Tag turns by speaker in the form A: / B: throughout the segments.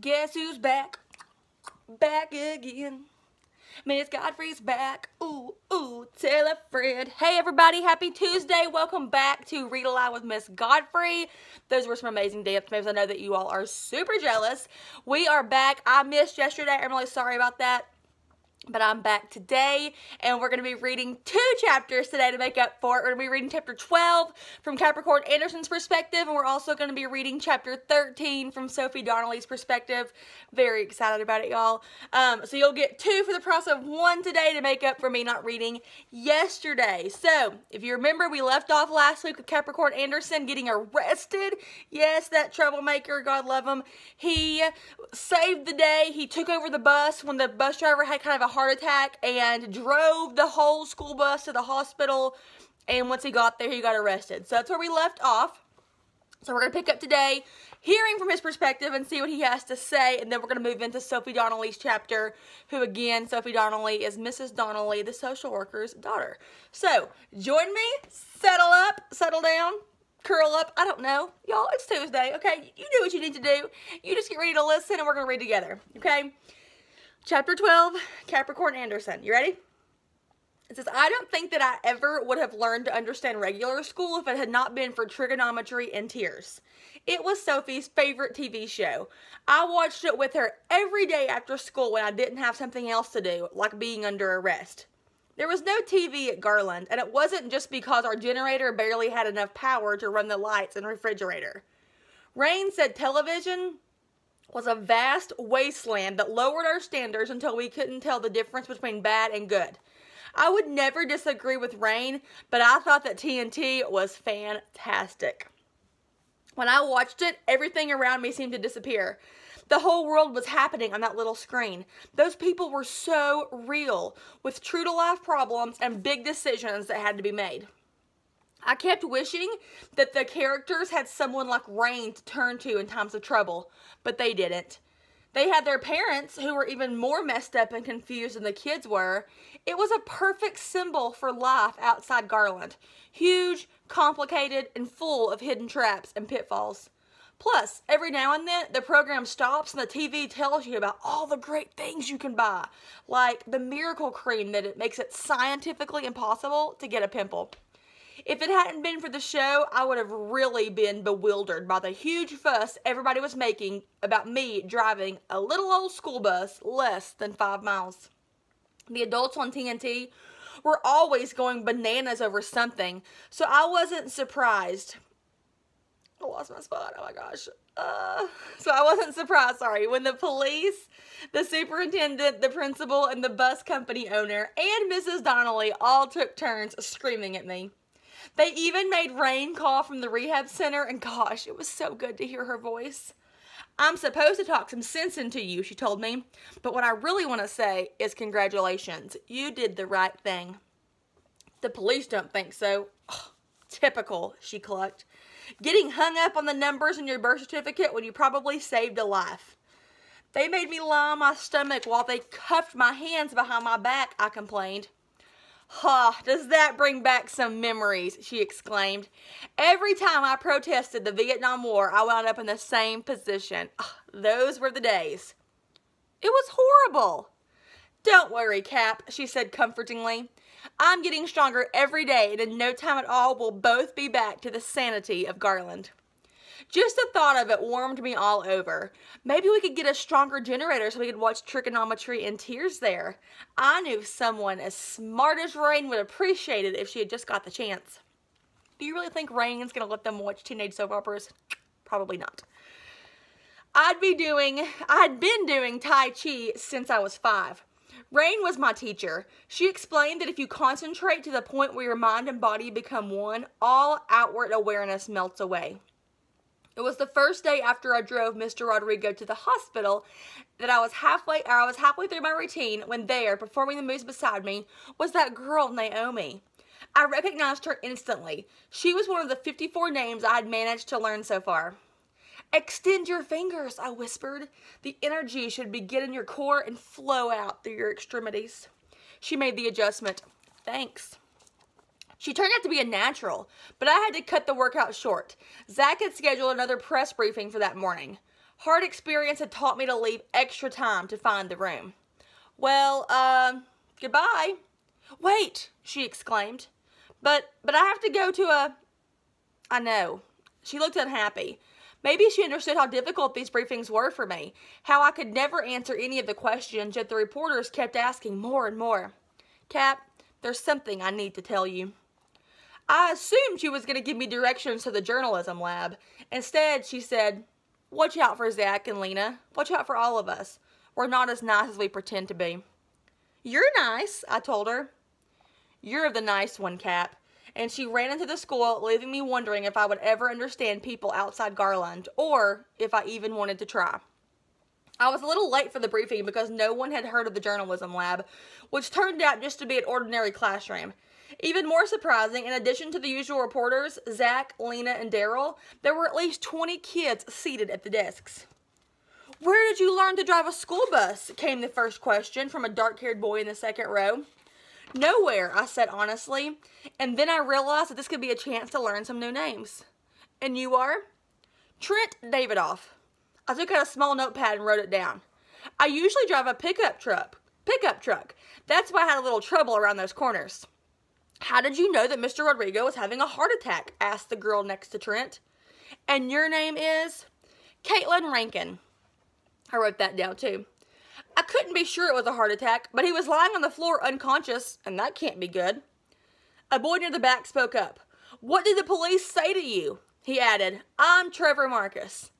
A: Guess who's back? Back again. Miss Godfrey's back. Ooh, ooh, tell a friend. Hey, everybody, happy Tuesday. Welcome back to Read Aloud with Miss Godfrey. Those were some amazing dance moves. I know that you all are super jealous. We are back. I missed yesterday. I'm really sorry about that. But I'm back today and we're going to be reading two chapters today to make up for it. We're going to be reading chapter 12 from Capricorn Anderson's perspective and we're also going to be reading chapter 13 from Sophie Donnelly's perspective. Very excited about it, y'all. Um, so you'll get two for the price of one today to make up for me not reading yesterday. So if you remember, we left off last week with Capricorn Anderson getting arrested. Yes, that troublemaker, God love him. He saved the day. He took over the bus when the bus driver had kind of a heart attack and drove the whole school bus to the hospital. And once he got there, he got arrested. So that's where we left off. So we're going to pick up today, hearing from his perspective and see what he has to say. And then we're going to move into Sophie Donnelly's chapter, who again, Sophie Donnelly is Mrs. Donnelly, the social worker's daughter. So join me, settle up, settle down, curl up. I don't know. Y'all, it's Tuesday, okay? You do what you need to do. You just get ready to listen and we're going to read together, okay? Chapter 12, Capricorn Anderson. You ready? It says, I don't think that I ever would have learned to understand regular school if it had not been for trigonometry and tears. It was Sophie's favorite TV show. I watched it with her every day after school when I didn't have something else to do, like being under arrest. There was no TV at Garland, and it wasn't just because our generator barely had enough power to run the lights and refrigerator. Rain said television, was a vast wasteland that lowered our standards until we couldn't tell the difference between bad and good. I would never disagree with Rain, but I thought that TNT was fantastic. When I watched it, everything around me seemed to disappear. The whole world was happening on that little screen. Those people were so real, with true to life problems and big decisions that had to be made. I kept wishing that the characters had someone like Rain to turn to in times of trouble, but they didn't. They had their parents who were even more messed up and confused than the kids were. It was a perfect symbol for life outside Garland. Huge, complicated, and full of hidden traps and pitfalls. Plus, every now and then, the program stops and the TV tells you about all the great things you can buy, like the miracle cream that it makes it scientifically impossible to get a pimple. If it hadn't been for the show, I would have really been bewildered by the huge fuss everybody was making about me driving a little old school bus less than five miles. The adults on TNT were always going bananas over something, so I wasn't surprised. I lost my spot. Oh my gosh. Uh, so I wasn't surprised, sorry, when the police, the superintendent, the principal, and the bus company owner, and Mrs. Donnelly all took turns screaming at me. They even made Rain call from the rehab center, and gosh, it was so good to hear her voice. I'm supposed to talk some sense into you, she told me, but what I really want to say is congratulations. You did the right thing. The police don't think so. typical, she clucked. Getting hung up on the numbers in your birth certificate when you probably saved a life. They made me lie on my stomach while they cuffed my hands behind my back, I complained. Ha, huh, does that bring back some memories, she exclaimed. Every time I protested the Vietnam War, I wound up in the same position. Ah, those were the days. It was horrible. Don't worry, Cap, she said comfortingly. I'm getting stronger every day, and in no time at all, we'll both be back to the sanity of Garland. Just the thought of it warmed me all over. Maybe we could get a stronger generator so we could watch trigonometry in tears there. I knew someone as smart as Rain would appreciate it if she had just got the chance. Do you really think Rain's going to let them watch teenage soap operas? Probably not. I'd be doing, I'd been doing Tai Chi since I was five. Rain was my teacher. She explained that if you concentrate to the point where your mind and body become one, all outward awareness melts away. It was the first day after I drove Mr. Rodrigo to the hospital that I was halfway I was halfway through my routine when there, performing the moves beside me, was that girl Naomi. I recognized her instantly. She was one of the 54 names I had managed to learn so far. Extend your fingers, I whispered. The energy should begin in your core and flow out through your extremities. She made the adjustment. Thanks. She turned out to be a natural, but I had to cut the workout short. Zach had scheduled another press briefing for that morning. Hard experience had taught me to leave extra time to find the room. Well, uh, goodbye. Wait, she exclaimed. But, but I have to go to a... I know. She looked unhappy. Maybe she understood how difficult these briefings were for me, how I could never answer any of the questions that the reporters kept asking more and more. Cap, there's something I need to tell you. I assumed she was going to give me directions to the journalism lab. Instead, she said, Watch out for Zach and Lena. Watch out for all of us. We're not as nice as we pretend to be. You're nice, I told her. You're the nice one, Cap. And she ran into the school, leaving me wondering if I would ever understand people outside Garland, or if I even wanted to try. I was a little late for the briefing because no one had heard of the journalism lab, which turned out just to be an ordinary classroom. Even more surprising, in addition to the usual reporters, Zach, Lena, and Daryl, there were at least 20 kids seated at the desks. Where did you learn to drive a school bus? came the first question from a dark haired boy in the second row. Nowhere, I said honestly, and then I realized that this could be a chance to learn some new names. And you are? Trent Davidoff. I took out a small notepad and wrote it down. I usually drive a pickup truck. Pickup truck. That's why I had a little trouble around those corners. How did you know that Mr. Rodrigo was having a heart attack? asked the girl next to Trent. And your name is? Caitlin Rankin. I wrote that down too. I couldn't be sure it was a heart attack, but he was lying on the floor unconscious, and that can't be good. A boy near the back spoke up. What did the police say to you? He added, I'm Trevor Marcus.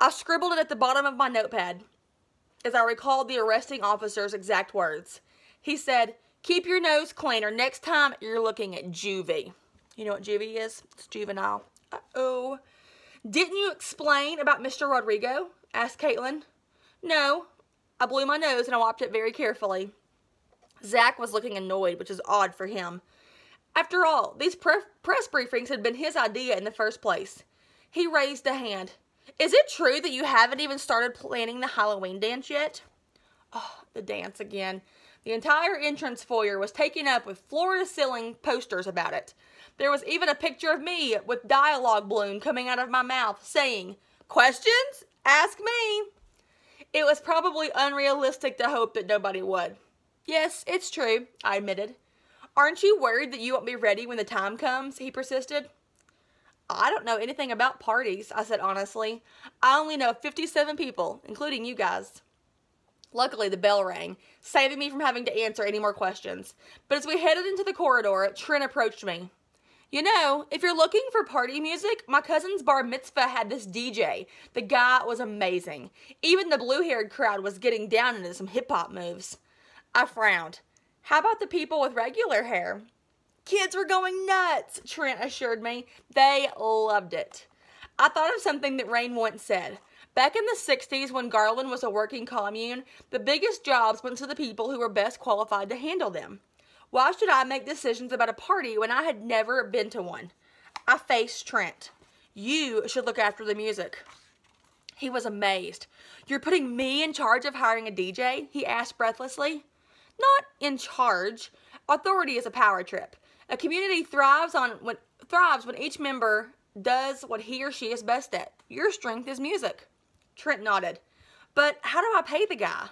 A: I scribbled it at the bottom of my notepad as I recalled the arresting officer's exact words. He said, Keep your nose cleaner. Next time, you're looking at juvie. You know what juvie is? It's juvenile. Uh-oh. Didn't you explain about Mr. Rodrigo? asked Caitlin. No. I blew my nose and I wiped it very carefully. Zach was looking annoyed, which is odd for him. After all, these pre press briefings had been his idea in the first place. He raised a hand. Is it true that you haven't even started planning the Halloween dance yet? Oh, the dance again. The entire entrance foyer was taken up with floor to ceiling posters about it. There was even a picture of me with dialogue balloon coming out of my mouth saying, Questions? Ask me. It was probably unrealistic to hope that nobody would. Yes, it's true, I admitted. Aren't you worried that you won't be ready when the time comes? He persisted. I don't know anything about parties, I said honestly. I only know 57 people, including you guys. Luckily, the bell rang, saving me from having to answer any more questions. But as we headed into the corridor, Trent approached me. You know, if you're looking for party music, my cousin's bar mitzvah had this DJ. The guy was amazing. Even the blue haired crowd was getting down into some hip hop moves. I frowned. How about the people with regular hair? Kids were going nuts, Trent assured me. They loved it. I thought of something that Rain once said. Back in the 60s, when Garland was a working commune, the biggest jobs went to the people who were best qualified to handle them. Why should I make decisions about a party when I had never been to one? I faced Trent. You should look after the music. He was amazed. You're putting me in charge of hiring a DJ? He asked breathlessly. Not in charge. Authority is a power trip. A community thrives on when thrives when each member does what he or she is best at. Your strength is music. Trent nodded. But how do I pay the guy?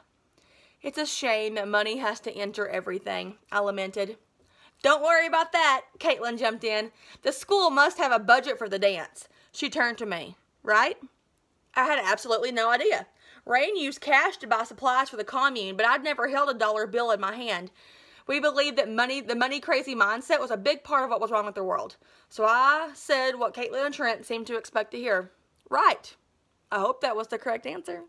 A: It's a shame that money has to enter everything, I lamented. Don't worry about that, Caitlin jumped in. The school must have a budget for the dance. She turned to me. Right? I had absolutely no idea. Rain used cash to buy supplies for the commune, but I'd never held a dollar bill in my hand. We believed that money, the money crazy mindset was a big part of what was wrong with the world. So I said what Caitlin and Trent seemed to expect to hear. Right. I hope that was the correct answer.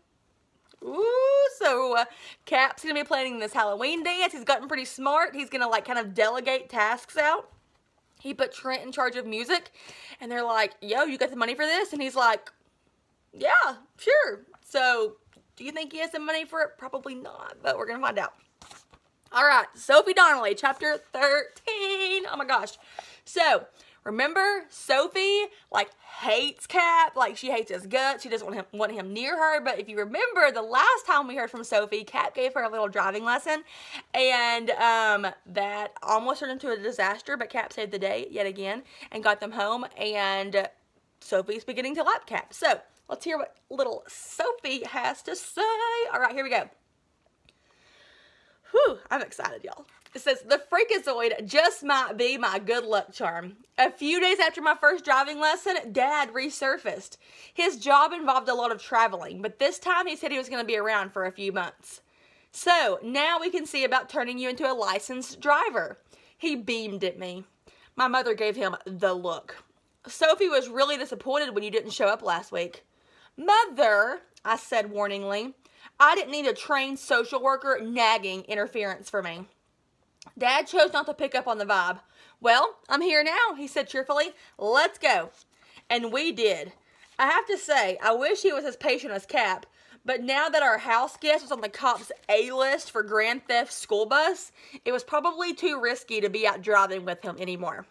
A: Ooh, so uh, Cap's going to be planning this Halloween dance. He's gotten pretty smart. He's going to like kind of delegate tasks out. He put Trent in charge of music and they're like, yo, you got the money for this? And he's like, yeah, sure. So do you think he has the money for it? Probably not, but we're going to find out. All right, Sophie Donnelly, chapter 13. Oh my gosh. So Remember, Sophie like hates Cap, like she hates his guts. She doesn't want him, want him near her. But if you remember, the last time we heard from Sophie, Cap gave her a little driving lesson, and um, that almost turned into a disaster. But Cap saved the day yet again and got them home. And Sophie's beginning to lap Cap. So let's hear what little Sophie has to say. All right, here we go. Whew, I'm excited, y'all. It says, the freakazoid just might be my good luck charm. A few days after my first driving lesson, Dad resurfaced. His job involved a lot of traveling, but this time he said he was going to be around for a few months. So, now we can see about turning you into a licensed driver. He beamed at me. My mother gave him the look. Sophie was really disappointed when you didn't show up last week. Mother, I said warningly, I didn't need a trained social worker nagging interference for me. Dad chose not to pick up on the vibe. Well, I'm here now, he said cheerfully. Let's go. And we did. I have to say, I wish he was as patient as Cap, but now that our house guest was on the cops' A list for Grand Theft School Bus, it was probably too risky to be out driving with him anymore.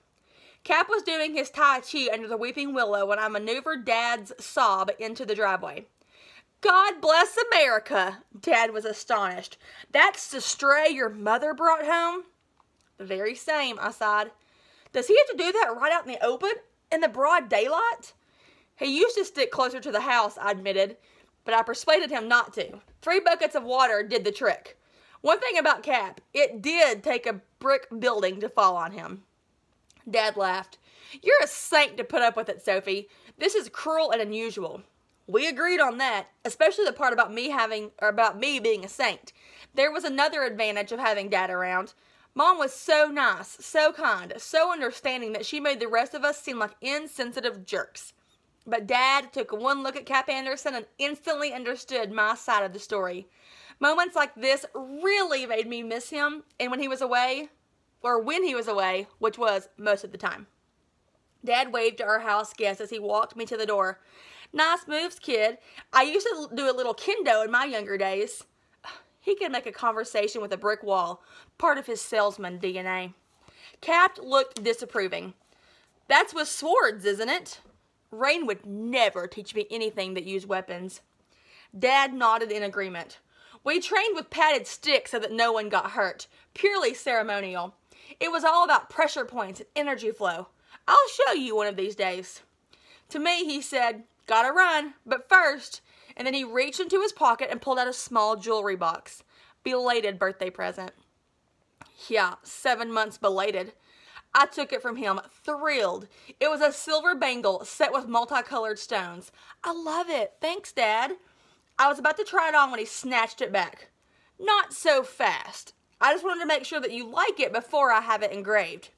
A: Cap was doing his Tai Chi under the weeping willow when I maneuvered Dad's sob into the driveway. God bless America, Dad was astonished. That's the stray your mother brought home? The very same, I sighed. Does he have to do that right out in the open, in the broad daylight? He used to stick closer to the house, I admitted, but I persuaded him not to. Three buckets of water did the trick. One thing about Cap, it did take a brick building to fall on him. Dad laughed. You're a saint to put up with it, Sophie. This is cruel and unusual. We agreed on that, especially the part about me having or about me being a saint. There was another advantage of having dad around. Mom was so nice, so kind, so understanding that she made the rest of us seem like insensitive jerks. But Dad took one look at Cap Anderson and instantly understood my side of the story. Moments like this really made me miss him, and when he was away, or when he was away, which was most of the time. Dad waved to our house guests as he walked me to the door. Nice moves, kid. I used to do a little kendo in my younger days. He could make a conversation with a brick wall, part of his salesman DNA. Capt looked disapproving. That's with swords, isn't it? Rain would never teach me anything that used weapons. Dad nodded in agreement. We trained with padded sticks so that no one got hurt. Purely ceremonial. It was all about pressure points and energy flow. I'll show you one of these days. To me, he said, Gotta run, but first. And then he reached into his pocket and pulled out a small jewelry box. Belated birthday present. Yeah, seven months belated. I took it from him, thrilled. It was a silver bangle set with multicolored stones. I love it. Thanks, Dad. I was about to try it on when he snatched it back. Not so fast. I just wanted to make sure that you like it before I have it engraved.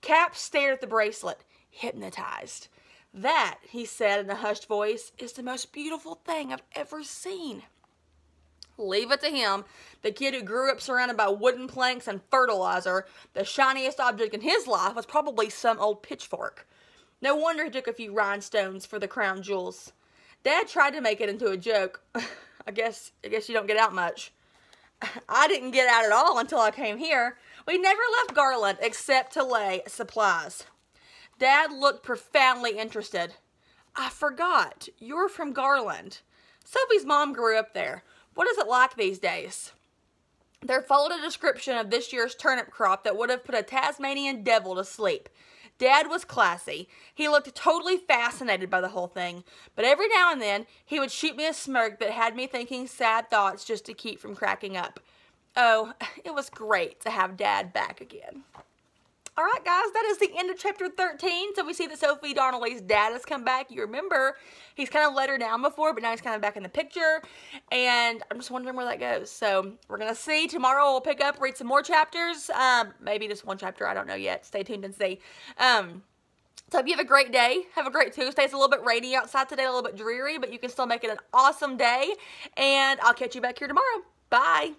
A: Cap stared at the bracelet, hypnotized. That, he said in a hushed voice, is the most beautiful thing I've ever seen. Leave it to him, the kid who grew up surrounded by wooden planks and fertilizer. The shiniest object in his life was probably some old pitchfork. No wonder he took a few rhinestones for the crown jewels. Dad tried to make it into a joke. I guess I guess you don't get out much. I didn't get out at all until I came here. We never left Garland except to lay supplies. Dad looked profoundly interested. I forgot. You're from Garland. Sophie's mom grew up there. What is it like these days? There followed a description of this year's turnip crop that would have put a Tasmanian devil to sleep. Dad was classy. He looked totally fascinated by the whole thing, but every now and then he would shoot me a smirk that had me thinking sad thoughts just to keep from cracking up. Oh, it was great to have Dad back again. All right, guys, that is the end of chapter 13. So we see that Sophie Donnelly's dad has come back. You remember, he's kind of let her down before, but now he's kind of back in the picture. And I'm just wondering where that goes. So we're going to see. Tomorrow we'll pick up, read some more chapters. Um, maybe just one chapter. I don't know yet. Stay tuned and see. Um, so hope you have a great day. Have a great Tuesday. It's a little bit rainy outside today, a little bit dreary, but you can still make it an awesome day. And I'll catch you back here tomorrow. Bye.